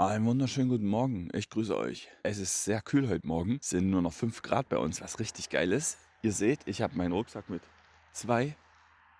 Einen wunderschönen guten Morgen. Ich grüße euch. Es ist sehr kühl heute Morgen. Es sind nur noch 5 Grad bei uns, was richtig geil ist. Ihr seht, ich habe meinen Rucksack mit zwei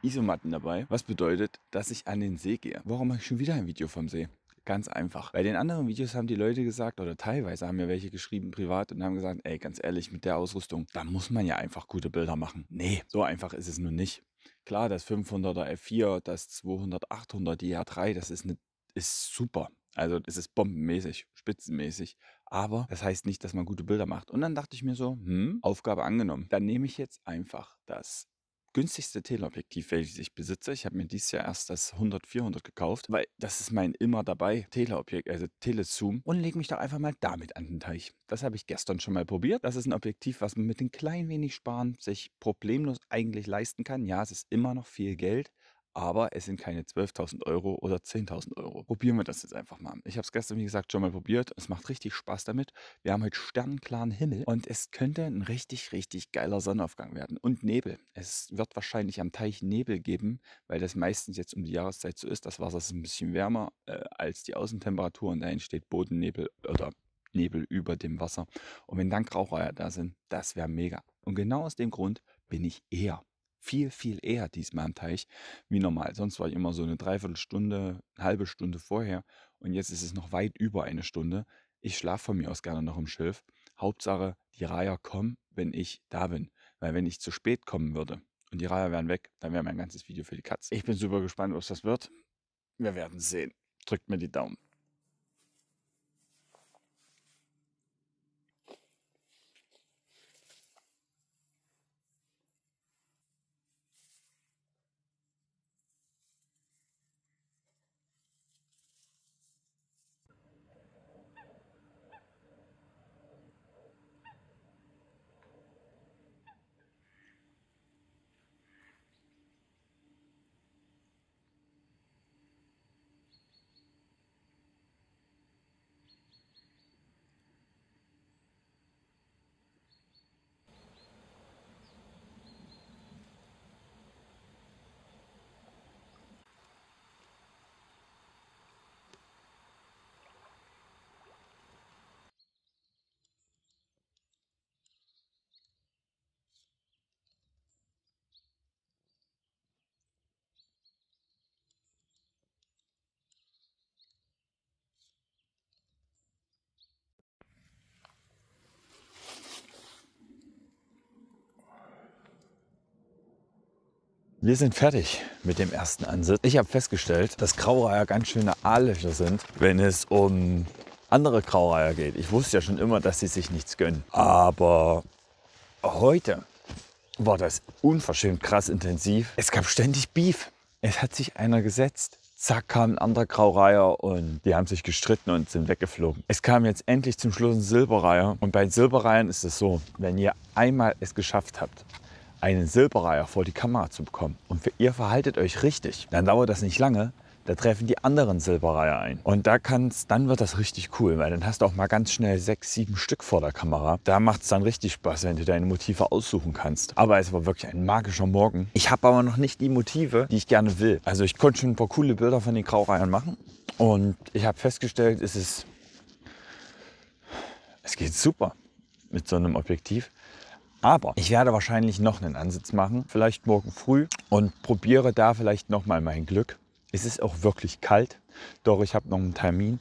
Isomatten dabei, was bedeutet, dass ich an den See gehe. Warum mache ich schon wieder ein Video vom See? Ganz einfach. Bei den anderen Videos haben die Leute gesagt, oder teilweise haben mir welche geschrieben privat und haben gesagt, ey, ganz ehrlich, mit der Ausrüstung, da muss man ja einfach gute Bilder machen. Nee, so einfach ist es nun nicht. Klar, das 500er F4, das 200, 800, die R3, das ist, eine, ist super. Also es ist bombenmäßig, spitzenmäßig. Aber das heißt nicht, dass man gute Bilder macht. Und dann dachte ich mir so, hm, Aufgabe angenommen. Dann nehme ich jetzt einfach das günstigste Teleobjektiv, welches ich besitze. Ich habe mir dieses Jahr erst das 100-400 gekauft, weil das ist mein immer dabei Teleobjekt, also Telezoom und lege mich doch einfach mal damit an den Teich. Das habe ich gestern schon mal probiert. Das ist ein Objektiv, was man mit ein klein wenig Sparen sich problemlos eigentlich leisten kann. Ja, es ist immer noch viel Geld, aber es sind keine 12.000 Euro oder 10.000 Euro. Probieren wir das jetzt einfach mal. Ich habe es gestern, wie gesagt, schon mal probiert. Es macht richtig Spaß damit. Wir haben heute sternklaren Himmel und es könnte ein richtig, richtig geiler Sonnenaufgang werden. Und Nebel. Es wird wahrscheinlich am Teich Nebel geben, weil das meistens jetzt um die Jahreszeit so ist. Das Wasser ist ein bisschen wärmer äh, als die Außentemperatur und da entsteht Bodennebel oder Nebel über dem Wasser. Und wenn dann Graureiher da sind, das wäre mega. Und genau aus dem Grund bin ich eher viel, viel eher diesmal am Teich wie normal. Sonst war ich immer so eine Dreiviertelstunde, eine halbe Stunde vorher und jetzt ist es noch weit über eine Stunde. Ich schlafe von mir aus gerne noch im Schilf. Hauptsache, die Reiher kommen, wenn ich da bin. Weil wenn ich zu spät kommen würde und die Reiher wären weg, dann wäre mein ganzes Video für die Katze. Ich bin super gespannt, was das wird. Wir werden sehen. Drückt mir die Daumen. Wir sind fertig mit dem ersten Ansitz. Ich habe festgestellt, dass Graureiher ganz schöne a sind, wenn es um andere Graureiher geht. Ich wusste ja schon immer, dass sie sich nichts gönnen. Aber heute war das unverschämt krass intensiv. Es gab ständig Beef. Es hat sich einer gesetzt. Zack kam ein anderer Graureiher und die haben sich gestritten und sind weggeflogen. Es kam jetzt endlich zum Schluss ein Silberreiher. Und bei Silberreihern ist es so, wenn ihr einmal es geschafft habt, einen Silberreiher vor die Kamera zu bekommen und ihr verhaltet euch richtig, dann dauert das nicht lange, da treffen die anderen Silberreiher ein. Und da kann's, dann wird das richtig cool, weil dann hast du auch mal ganz schnell sechs, sieben Stück vor der Kamera. Da macht es dann richtig Spaß, wenn du deine Motive aussuchen kannst. Aber es war wirklich ein magischer Morgen. Ich habe aber noch nicht die Motive, die ich gerne will. Also ich konnte schon ein paar coole Bilder von den Graureiern machen. Und ich habe festgestellt, es ist, es geht super mit so einem Objektiv. Aber ich werde wahrscheinlich noch einen Ansitz machen, vielleicht morgen früh und probiere da vielleicht nochmal mein Glück. Es ist auch wirklich kalt, doch ich habe noch einen Termin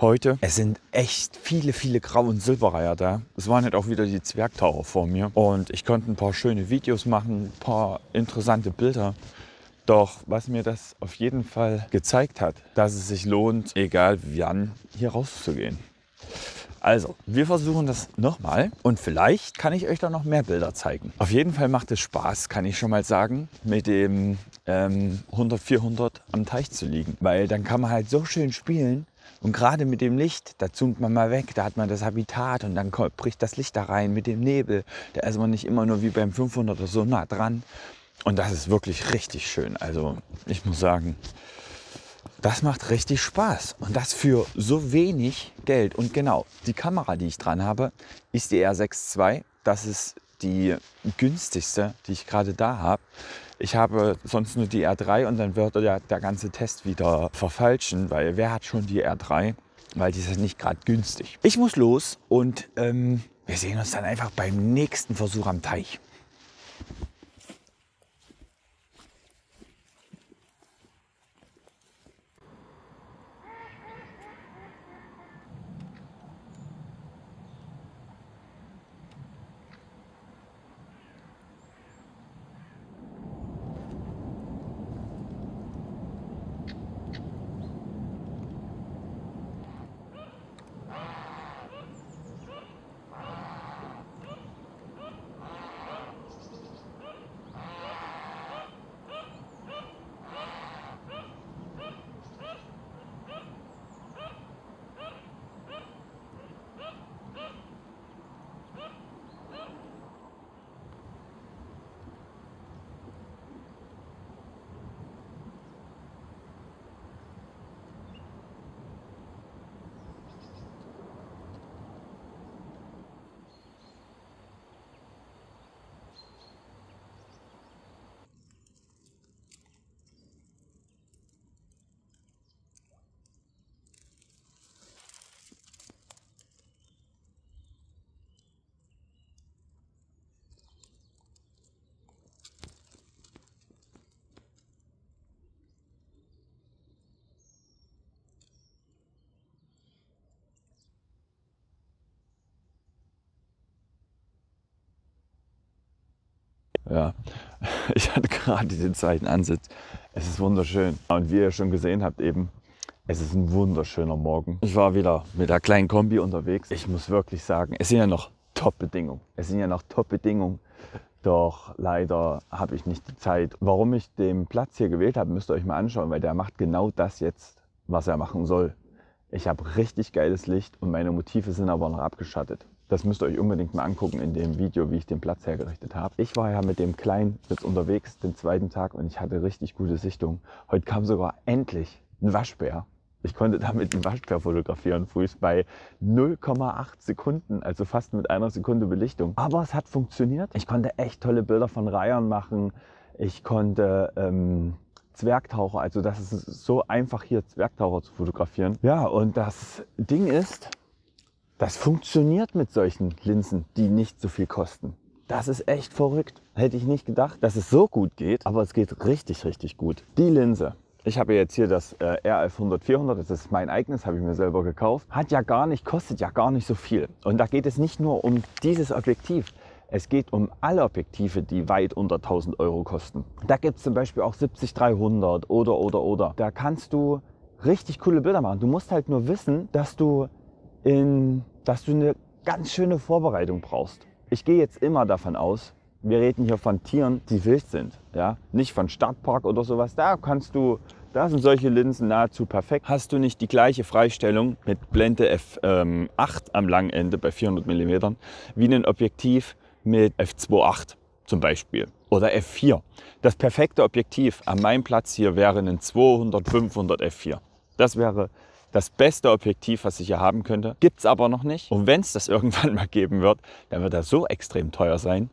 heute. Es sind echt viele, viele Grau- und Silberreiher da. Es waren halt auch wieder die Zwergtaucher vor mir. Und ich konnte ein paar schöne Videos machen, ein paar interessante Bilder. Doch was mir das auf jeden Fall gezeigt hat, dass es sich lohnt, egal wann, hier rauszugehen. Also, wir versuchen das nochmal und vielleicht kann ich euch da noch mehr Bilder zeigen. Auf jeden Fall macht es Spaß, kann ich schon mal sagen, mit dem ähm, 100, 400 am Teich zu liegen. Weil dann kann man halt so schön spielen und gerade mit dem Licht, da zoomt man mal weg, da hat man das Habitat und dann kommt, bricht das Licht da rein mit dem Nebel. Da ist man nicht immer nur wie beim 500 oder so nah dran. Und das ist wirklich richtig schön. Also ich muss sagen, das macht richtig Spaß und das für so wenig Geld. Und genau, die Kamera, die ich dran habe, ist die R6 II. Das ist die günstigste, die ich gerade da habe. Ich habe sonst nur die R3 und dann wird der, der ganze Test wieder verfalschen, weil wer hat schon die R3? Weil die ist nicht gerade günstig. Ich muss los und ähm, wir sehen uns dann einfach beim nächsten Versuch am Teich. Ja, ich hatte gerade den Zeichenansitz. Es ist wunderschön. Und wie ihr schon gesehen habt eben, es ist ein wunderschöner Morgen. Ich war wieder mit der kleinen Kombi unterwegs. Ich muss wirklich sagen, es sind ja noch Top-Bedingungen. Es sind ja noch Top-Bedingungen. Doch leider habe ich nicht die Zeit. Warum ich den Platz hier gewählt habe, müsst ihr euch mal anschauen, weil der macht genau das jetzt, was er machen soll. Ich habe richtig geiles Licht und meine Motive sind aber noch abgeschattet. Das müsst ihr euch unbedingt mal angucken in dem Video, wie ich den Platz hergerichtet habe. Ich war ja mit dem Kleinen jetzt unterwegs den zweiten Tag und ich hatte richtig gute Sichtung. Heute kam sogar endlich ein Waschbär. Ich konnte damit einen Waschbär fotografieren, Fuß bei 0,8 Sekunden, also fast mit einer Sekunde Belichtung. Aber es hat funktioniert. Ich konnte echt tolle Bilder von Reihern machen. Ich konnte ähm, Zwergtaucher, also das ist so einfach hier Zwergtaucher zu fotografieren. Ja, und das Ding ist, das funktioniert mit solchen Linsen, die nicht so viel kosten. Das ist echt verrückt. Hätte ich nicht gedacht, dass es so gut geht, aber es geht richtig, richtig gut. Die Linse. Ich habe jetzt hier das äh, RF100-400, das ist mein eigenes, habe ich mir selber gekauft. Hat ja gar nicht, kostet ja gar nicht so viel. Und da geht es nicht nur um dieses Objektiv, es geht um alle Objektive, die weit unter 1000 Euro kosten. Da gibt es zum Beispiel auch 70-300 oder, oder, oder. Da kannst du richtig coole Bilder machen. Du musst halt nur wissen, dass du in dass du eine ganz schöne Vorbereitung brauchst. Ich gehe jetzt immer davon aus, wir reden hier von Tieren, die wild sind, ja, nicht von Stadtpark oder sowas. Da kannst du, da sind solche Linsen nahezu perfekt. Hast du nicht die gleiche Freistellung mit Blende f8 ähm, am langen Ende bei 400 mm wie ein Objektiv mit f2.8 zum Beispiel oder f4. Das perfekte Objektiv an meinem Platz hier wäre ein 200 500 f4. Das wäre das beste Objektiv, was ich hier haben könnte. Gibt es aber noch nicht. Und wenn es das irgendwann mal geben wird, dann wird das so extrem teuer sein.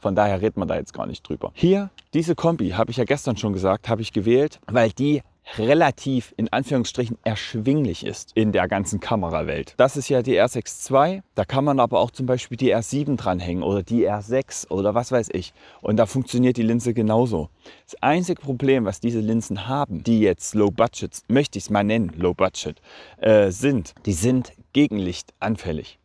Von daher redet man da jetzt gar nicht drüber. Hier, diese Kombi, habe ich ja gestern schon gesagt, habe ich gewählt, weil die relativ in Anführungsstrichen erschwinglich ist in der ganzen Kamerawelt. Das ist ja die R6 II, da kann man aber auch zum Beispiel die R7 dranhängen oder die R6 oder was weiß ich. Und da funktioniert die Linse genauso. Das einzige Problem, was diese Linsen haben, die jetzt Low Budgets, möchte ich es mal nennen, Low Budget, äh, sind, die sind gegenlichtanfällig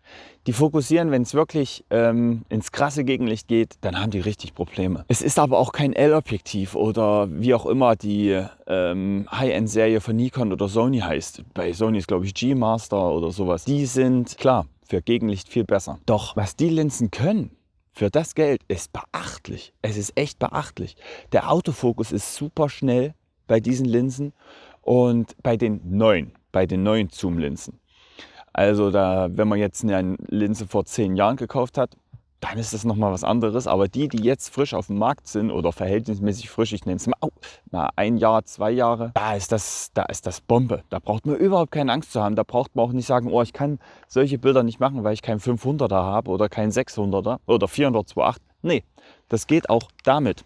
die fokussieren, wenn es wirklich ähm, ins krasse Gegenlicht geht, dann haben die richtig Probleme. Es ist aber auch kein L-Objektiv oder wie auch immer die ähm, High-End-Serie von Nikon oder Sony heißt. Bei Sony ist glaube ich G-Master oder sowas. Die sind klar für Gegenlicht viel besser. Doch was die Linsen können, für das Geld ist beachtlich. Es ist echt beachtlich. Der Autofokus ist super schnell bei diesen Linsen und bei den neuen, bei den neuen Zoom-Linsen. Also da, wenn man jetzt eine Linse vor zehn Jahren gekauft hat, dann ist das nochmal was anderes. Aber die, die jetzt frisch auf dem Markt sind oder verhältnismäßig frisch, ich nenne es mal, mal ein Jahr, zwei Jahre, da ist, das, da ist das Bombe. Da braucht man überhaupt keine Angst zu haben. Da braucht man auch nicht sagen, oh, ich kann solche Bilder nicht machen, weil ich keinen 500er habe oder keinen 600er oder 400 Nee, das geht auch damit.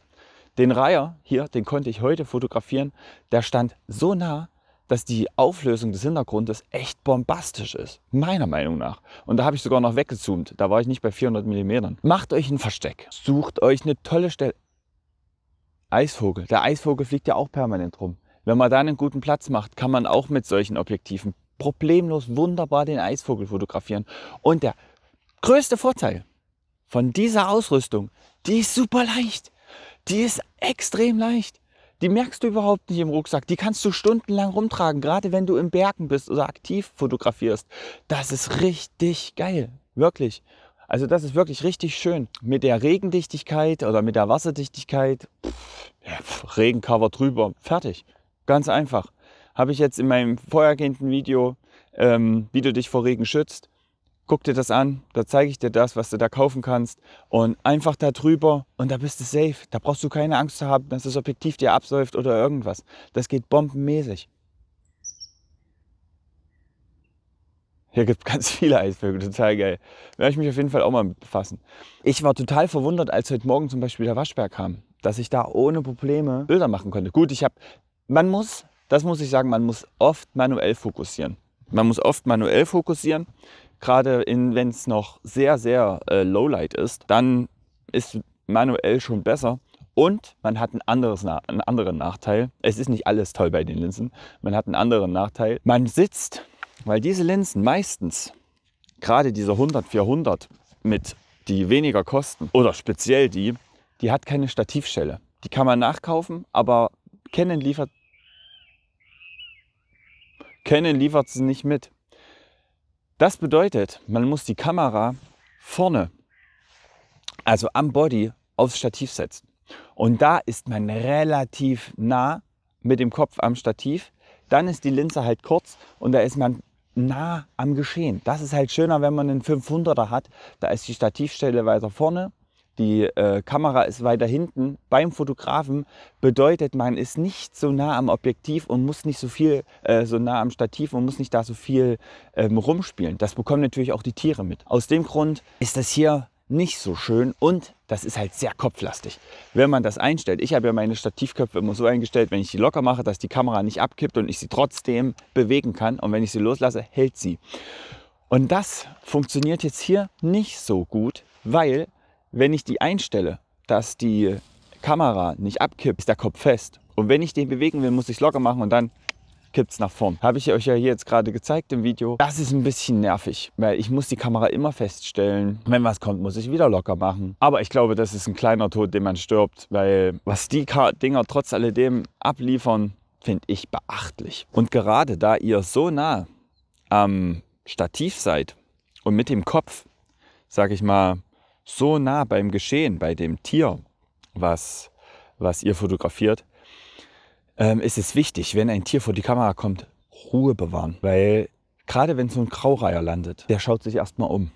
Den Reiher hier, den konnte ich heute fotografieren, der stand so nah, dass die Auflösung des Hintergrundes echt bombastisch ist. Meiner Meinung nach. Und da habe ich sogar noch weggezoomt. Da war ich nicht bei 400 Millimetern. Macht euch ein Versteck. Sucht euch eine tolle Stelle. Eisvogel. Der Eisvogel fliegt ja auch permanent rum. Wenn man da einen guten Platz macht, kann man auch mit solchen Objektiven problemlos wunderbar den Eisvogel fotografieren. Und der größte Vorteil von dieser Ausrüstung, die ist super leicht. Die ist extrem leicht die merkst du überhaupt nicht im Rucksack. Die kannst du stundenlang rumtragen, gerade wenn du im Bergen bist oder aktiv fotografierst. Das ist richtig geil, wirklich. Also das ist wirklich richtig schön. Mit der Regendichtigkeit oder mit der Wasserdichtigkeit, pff, ja, pff, Regencover drüber, fertig. Ganz einfach. Habe ich jetzt in meinem vorhergehenden Video, ähm, wie du dich vor Regen schützt, guck dir das an, da zeige ich dir das, was du da kaufen kannst und einfach da drüber und da bist du safe. Da brauchst du keine Angst zu haben, dass das Objektiv dir absäuft oder irgendwas. Das geht bombenmäßig. Hier gibt es ganz viele Eisvögel, total geil. Werde ich mich auf jeden Fall auch mal mit befassen. Ich war total verwundert, als heute Morgen zum Beispiel der Waschberg kam, dass ich da ohne Probleme Bilder machen konnte. Gut, ich habe, man muss, das muss ich sagen, man muss oft manuell fokussieren. Man muss oft manuell fokussieren. Gerade wenn es noch sehr, sehr äh, Lowlight ist, dann ist manuell schon besser. Und man hat ein anderes, einen anderen Nachteil. Es ist nicht alles toll bei den Linsen. Man hat einen anderen Nachteil. Man sitzt, weil diese Linsen meistens, gerade diese 100, 400 mit, die weniger kosten oder speziell die, die hat keine Stativschelle. Die kann man nachkaufen, aber Canon liefert Canon liefert sie nicht mit. Das bedeutet, man muss die Kamera vorne, also am Body, aufs Stativ setzen. Und da ist man relativ nah mit dem Kopf am Stativ. Dann ist die Linse halt kurz und da ist man nah am Geschehen. Das ist halt schöner, wenn man einen 500er hat. Da ist die Stativstelle weiter vorne die äh, Kamera ist weiter hinten. Beim Fotografen bedeutet, man ist nicht so nah am Objektiv und muss nicht so viel, äh, so nah am Stativ und muss nicht da so viel ähm, rumspielen. Das bekommen natürlich auch die Tiere mit. Aus dem Grund ist das hier nicht so schön und das ist halt sehr kopflastig. Wenn man das einstellt, ich habe ja meine Stativköpfe immer so eingestellt, wenn ich die locker mache, dass die Kamera nicht abkippt und ich sie trotzdem bewegen kann und wenn ich sie loslasse, hält sie. Und das funktioniert jetzt hier nicht so gut, weil wenn ich die einstelle, dass die Kamera nicht abkippt, ist der Kopf fest. Und wenn ich den bewegen will, muss ich es locker machen und dann kippt es nach vorn. Habe ich euch ja hier jetzt gerade gezeigt im Video. Das ist ein bisschen nervig, weil ich muss die Kamera immer feststellen. Wenn was kommt, muss ich wieder locker machen. Aber ich glaube, das ist ein kleiner Tod, den man stirbt, weil was die Dinger trotz alledem abliefern, finde ich beachtlich. Und gerade da ihr so nah am Stativ seid und mit dem Kopf, sage ich mal, so nah beim Geschehen, bei dem Tier, was, was ihr fotografiert, ähm, ist es wichtig, wenn ein Tier vor die Kamera kommt, Ruhe bewahren. Weil gerade wenn so ein Graureiher landet, der schaut sich erstmal um.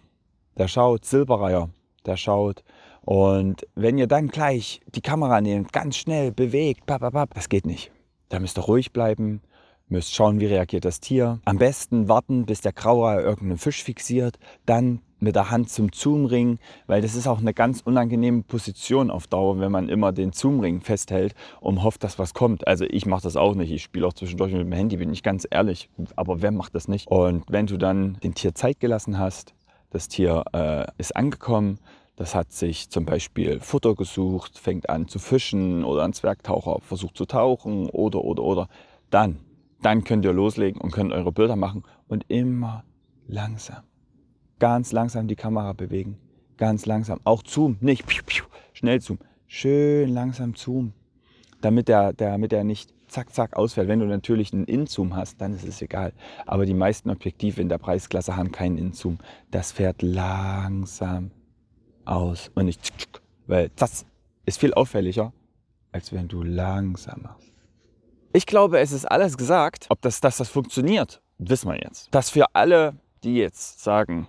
Der schaut Silberreiher, der schaut. Und wenn ihr dann gleich die Kamera nehmt, ganz schnell bewegt, papapap, das geht nicht. Da müsst ihr ruhig bleiben, müsst schauen, wie reagiert das Tier. Am besten warten, bis der Graureiher irgendeinen Fisch fixiert, dann mit der Hand zum Zoomring, weil das ist auch eine ganz unangenehme Position auf Dauer, wenn man immer den Zoomring festhält und hofft, dass was kommt. Also ich mache das auch nicht. Ich spiele auch zwischendurch mit dem Handy, bin ich ganz ehrlich. Aber wer macht das nicht? Und wenn du dann dem Tier Zeit gelassen hast, das Tier äh, ist angekommen, das hat sich zum Beispiel Futter gesucht, fängt an zu fischen oder ein Zwergtaucher versucht zu tauchen oder, oder, oder, dann, dann könnt ihr loslegen und könnt eure Bilder machen und immer langsam Ganz langsam die Kamera bewegen. Ganz langsam. Auch Zoom, nicht schnell Zoom. Schön langsam Zoom. Damit er, damit er nicht zack, zack ausfällt. Wenn du natürlich einen In-Zoom hast, dann ist es egal. Aber die meisten Objektive in der Preisklasse haben keinen In-Zoom. Das fährt langsam aus und nicht zack, zack, weil das ist viel auffälliger, als wenn du langsamer. Ich glaube, es ist alles gesagt. Ob das, dass das funktioniert, wissen wir jetzt. Dass für alle, die jetzt sagen,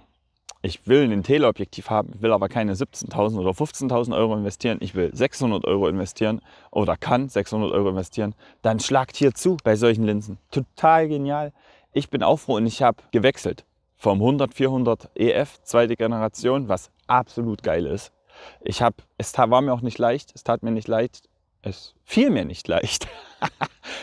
ich will ein Teleobjektiv haben, will aber keine 17.000 oder 15.000 Euro investieren, ich will 600 Euro investieren oder kann 600 Euro investieren, dann schlagt hier zu bei solchen Linsen. Total genial. Ich bin auch froh und ich habe gewechselt vom 100-400 EF, zweite Generation, was absolut geil ist. Ich habe, es war mir auch nicht leicht, es tat mir nicht leicht, es fiel mir nicht leicht.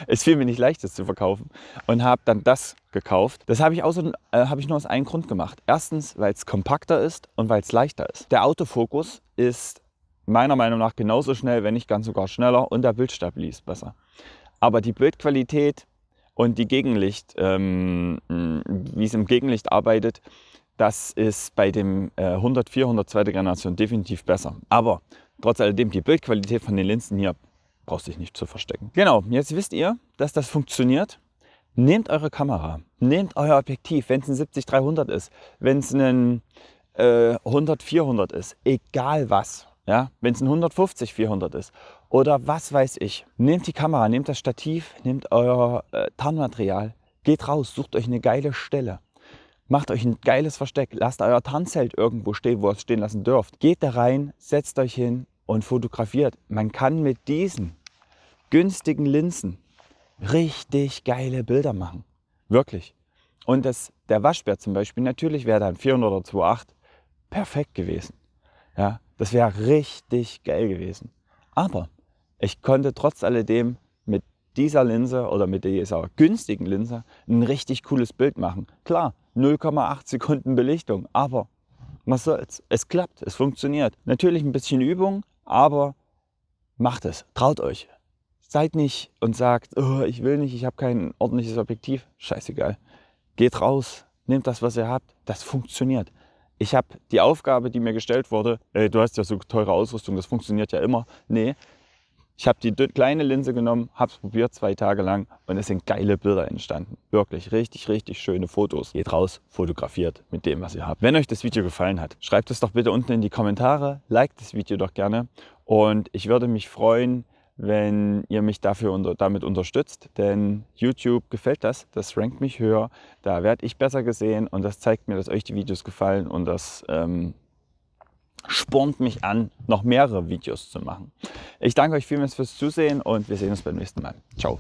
es fiel mir nicht leicht, das zu verkaufen und habe dann das gekauft. Das habe ich, äh, hab ich nur aus einem Grund gemacht. Erstens, weil es kompakter ist und weil es leichter ist. Der Autofokus ist meiner Meinung nach genauso schnell, wenn nicht ganz sogar schneller und der Bildstabili ist besser. Aber die Bildqualität und die Gegenlicht, ähm, wie es im Gegenlicht arbeitet, das ist bei dem äh, 400, zweite Generation definitiv besser. Aber trotz alledem, die Bildqualität von den Linsen hier brauchst dich nicht zu verstecken. Genau, jetzt wisst ihr, dass das funktioniert. Nehmt eure Kamera, nehmt euer Objektiv, wenn es ein 70-300 ist, wenn es ein äh, 100-400 ist, egal was. Ja, wenn es ein 150-400 ist oder was weiß ich. Nehmt die Kamera, nehmt das Stativ, nehmt euer äh, Tarnmaterial, geht raus, sucht euch eine geile Stelle. Macht euch ein geiles Versteck, lasst euer Tarnzelt irgendwo stehen, wo ihr es stehen lassen dürft. Geht da rein, setzt euch hin, und fotografiert. Man kann mit diesen günstigen Linsen richtig geile Bilder machen. Wirklich. Und das, der Waschbär zum Beispiel, natürlich wäre dann 400 oder 2,8 perfekt gewesen. Ja, das wäre richtig geil gewesen. Aber ich konnte trotz alledem mit dieser Linse oder mit dieser günstigen Linse ein richtig cooles Bild machen. Klar, 0,8 Sekunden Belichtung, aber was soll's? Es klappt, es funktioniert. Natürlich ein bisschen Übung, aber macht es, traut euch. Seid nicht und sagt, oh, ich will nicht, ich habe kein ordentliches Objektiv. Scheißegal. Geht raus, nehmt das, was ihr habt. Das funktioniert. Ich habe die Aufgabe, die mir gestellt wurde, ey, du hast ja so teure Ausrüstung, das funktioniert ja immer. Nee, ich habe die kleine Linse genommen, habe es probiert zwei Tage lang und es sind geile Bilder entstanden. Wirklich richtig, richtig schöne Fotos. Geht raus, fotografiert mit dem, was ihr habt. Wenn euch das Video gefallen hat, schreibt es doch bitte unten in die Kommentare, liked das Video doch gerne und ich würde mich freuen, wenn ihr mich dafür unter, damit unterstützt, denn YouTube gefällt das, das rankt mich höher, da werde ich besser gesehen und das zeigt mir, dass euch die Videos gefallen und das ähm, spornt mich an, noch mehrere Videos zu machen. Ich danke euch vielmals fürs Zusehen und wir sehen uns beim nächsten Mal. Ciao.